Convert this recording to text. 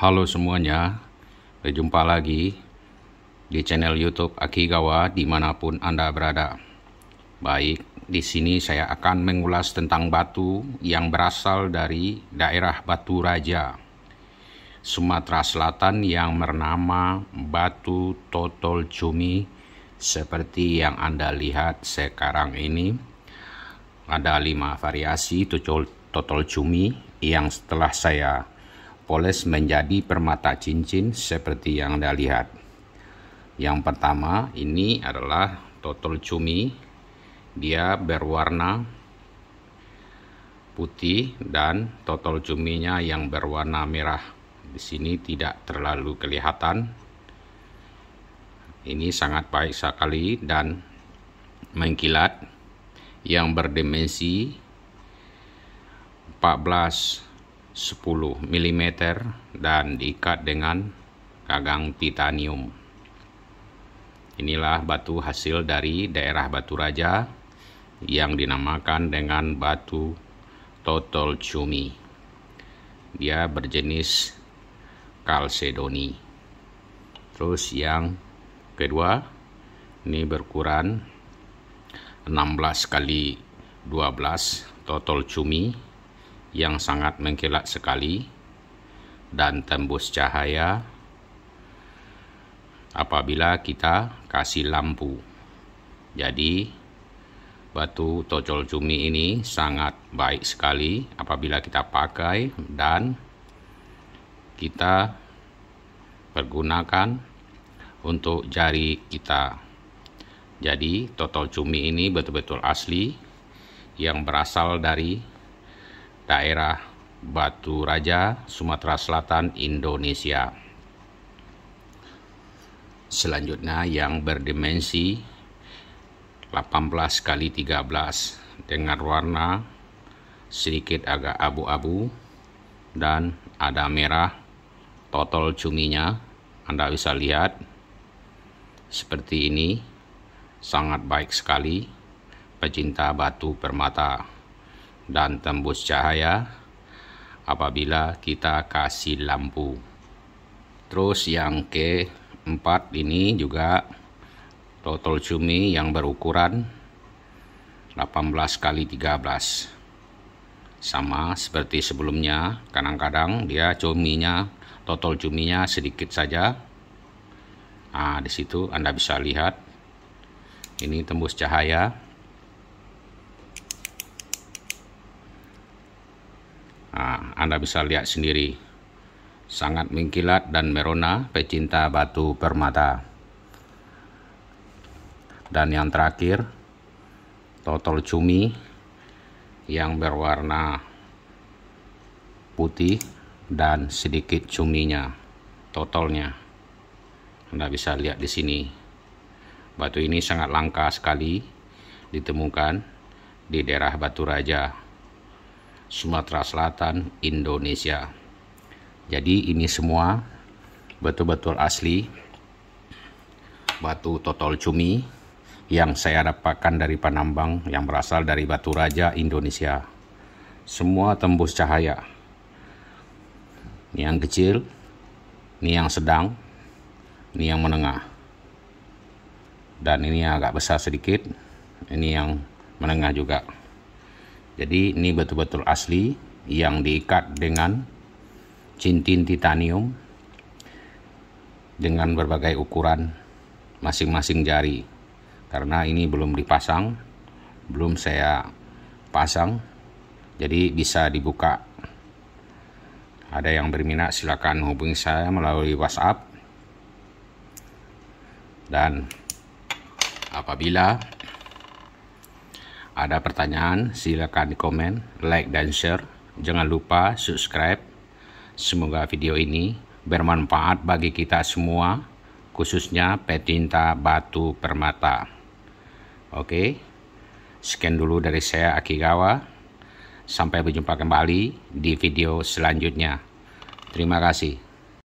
Halo semuanya, berjumpa lagi di channel YouTube Akigawa dimanapun Anda berada. Baik, di sini saya akan mengulas tentang batu yang berasal dari daerah Batu Raja, Sumatera Selatan yang bernama Batu Totol Cumi seperti yang Anda lihat sekarang ini. Ada lima variasi totol cumi yang setelah saya dipoles menjadi permata cincin seperti yang Anda lihat. Yang pertama ini adalah total cumi. Dia berwarna putih dan total cuminya yang berwarna merah. Di sini tidak terlalu kelihatan. Ini sangat baik sekali dan mengkilat yang berdimensi 14 10 mm dan diikat dengan gagang titanium. Inilah batu hasil dari daerah Batu Raja yang dinamakan dengan batu total Cumi. Dia berjenis kalsedoni. Terus yang kedua, ini berukuran 16 kali 12 total Cumi yang sangat mengkilat sekali dan tembus cahaya apabila kita kasih lampu. Jadi batu tocol cumi ini sangat baik sekali apabila kita pakai dan kita pergunakan untuk jari kita jadi tocol cumi ini betul-betul asli yang berasal dari daerah Batu Raja, Sumatera Selatan, Indonesia. Selanjutnya yang berdimensi 18 kali 13 dengan warna sedikit agak abu-abu dan ada merah total cuminya Anda bisa lihat seperti ini sangat baik sekali pecinta batu permata dan tembus cahaya apabila kita kasih lampu. Terus yang keempat ini juga total cumi yang berukuran 18 x 13 sama seperti sebelumnya kadang-kadang dia cuminya total cuminya sedikit saja nah di situ anda bisa lihat ini tembus cahaya Nah, Anda bisa lihat sendiri. Sangat mengkilat dan merona pecinta batu permata. Dan yang terakhir, total cumi yang berwarna putih dan sedikit cuminya, totalnya. Anda bisa lihat di sini. Batu ini sangat langka sekali ditemukan di daerah Batu Raja. Sumatera Selatan, Indonesia. Jadi ini semua betul-betul asli batu totol cumi yang saya dapatkan dari penambang yang berasal dari Batu Raja Indonesia. Semua tembus cahaya. Ini yang kecil, ini yang sedang, ini yang menengah. Dan ini agak besar sedikit, ini yang menengah juga jadi ini betul-betul asli yang diikat dengan cincin titanium dengan berbagai ukuran masing-masing jari karena ini belum dipasang belum saya pasang jadi bisa dibuka ada yang berminat silakan hubungi saya melalui WhatsApp dan apabila ada pertanyaan? Silakan komen, like dan share. Jangan lupa subscribe. Semoga video ini bermanfaat bagi kita semua, khususnya pecinta batu permata. Oke, sekian dulu dari saya Akigawa. Sampai berjumpa kembali di video selanjutnya. Terima kasih.